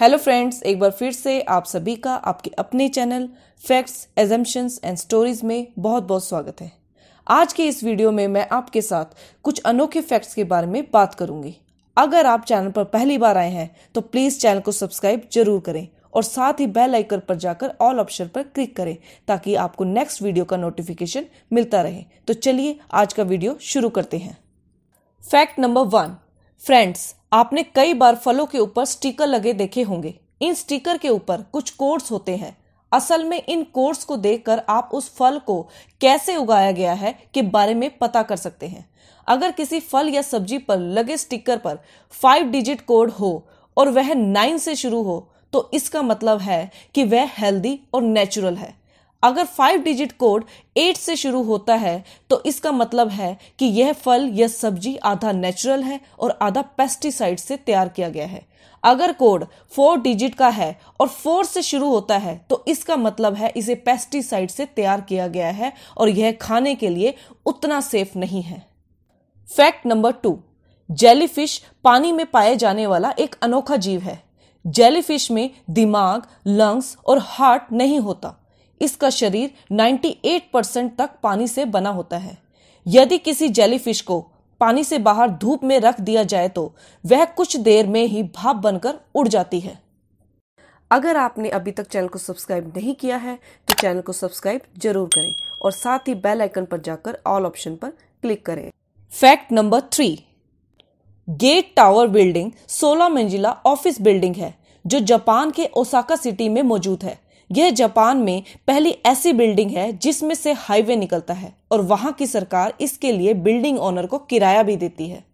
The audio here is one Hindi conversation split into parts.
हेलो फ्रेंड्स एक बार फिर से आप सभी का आपके अपने channel facts assumptions and stories में बहुत बहुत स्वागत है आज के इस वीडियो में मैं आपके साथ कुछ अनोखे फैक्ट्स के बारे में बात करूंगी अगर आप चैनल पर पहली बार आए हैं तो प्लीज़ चैनल को सब्सक्राइब जरूर करें और साथ ही बेल आइकन पर जाकर ऑल ऑप्शन पर क्लिक करें ताकि आपको नेक्स्ट वीडियो का नोटिफिकेशन मिलता रहे तो चलिए आज का वीडियो शुरू करते हैं फैक्ट नंबर वन फ्रेंड्स आपने कई बार फलों के ऊपर स्टिकर लगे देखे होंगे इन स्टिकर के ऊपर कुछ कोड्स होते हैं असल में इन कोड्स को देखकर आप उस फल को कैसे उगाया गया है के बारे में पता कर सकते हैं अगर किसी फल या सब्जी पर लगे स्टिकर पर फाइव डिजिट कोड हो और वह नाइन से शुरू हो तो इसका मतलब है कि वह हेल्दी और नेचुरल है अगर फाइव डिजिट कोड एट से शुरू होता है तो इसका मतलब है कि यह फल या सब्जी आधा नेचुरल है और आधा पेस्टिसाइड से तैयार किया गया है अगर कोड फोर डिजिट का है और फोर से शुरू होता है तो इसका मतलब है इसे पेस्टिसाइड से तैयार किया गया है और यह खाने के लिए उतना सेफ नहीं है फैक्ट नंबर टू जेलीफिश पानी में पाए जाने वाला एक अनोखा जीव है जेलीफिश में दिमाग लंग्स और हार्ट नहीं होता इसका शरीर 98 परसेंट तक पानी से बना होता है यदि किसी जेलीफिश को पानी से बाहर धूप में रख दिया जाए तो वह कुछ देर में ही भाप बनकर उड़ जाती है अगर आपने अभी तक चैनल को सब्सक्राइब नहीं किया है तो चैनल को सब्सक्राइब जरूर करें और साथ ही बेल आइकन पर जाकर ऑल ऑप्शन पर क्लिक करें fact number three gate tower building 16 मंजिला ऑफिस बिल्डिंग है जो जापान के ओसाका सिटी में मौजूद है यह जापान में पहली ऐसी बिल्डिंग है जिसमें से हाईवे निकलता है और वहां की सरकार इसके लिए बिल्डिंग ओनर को किराया भी देती है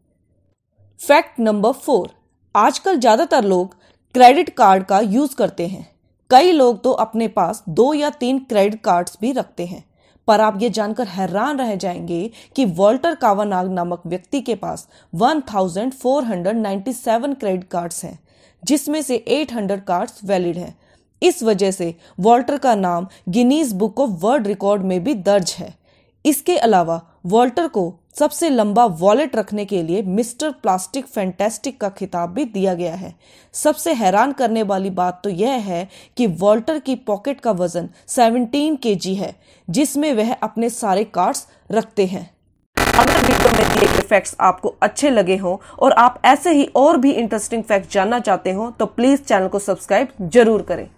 फैक्ट नंबर फोर आजकल ज्यादातर लोग क्रेडिट कार्ड का यूज करते हैं कई लोग तो अपने पास दो या तीन क्रेडिट कार्ड्स भी रखते हैं पर आप ये जानकर हैरान रह जाएंगे कि वॉल्टर कावानाग नामक व्यक्ति के पास 1497 क्रेडिट कार्ड्स हैं जिसमें से 800 कार्ड्स वैलिड हैं इस वजह से वॉल्टर का नाम Guinness book of world record में भी दर्ज है इसके अलावा वॉल्टर को सबसे लंबा वॉलेट रखने के लिए मिस्टर प्लास्टिक फैंटेस्टिक का खिताब भी दिया गया है सबसे हैरान करने वाली बात तो यह है कि वॉल्टर की पॉकेट का वजन 17 के है जिसमें वह अपने सारे कार्ड्स रखते हैं अगर वीडियो में दिए गए फैक्ट्स आपको अच्छे लगे हों और आप ऐसे ही और भी इंटरेस्टिंग फैक्ट जानना चाहते हो तो प्लीज चैनल को सब्सक्राइब जरूर करें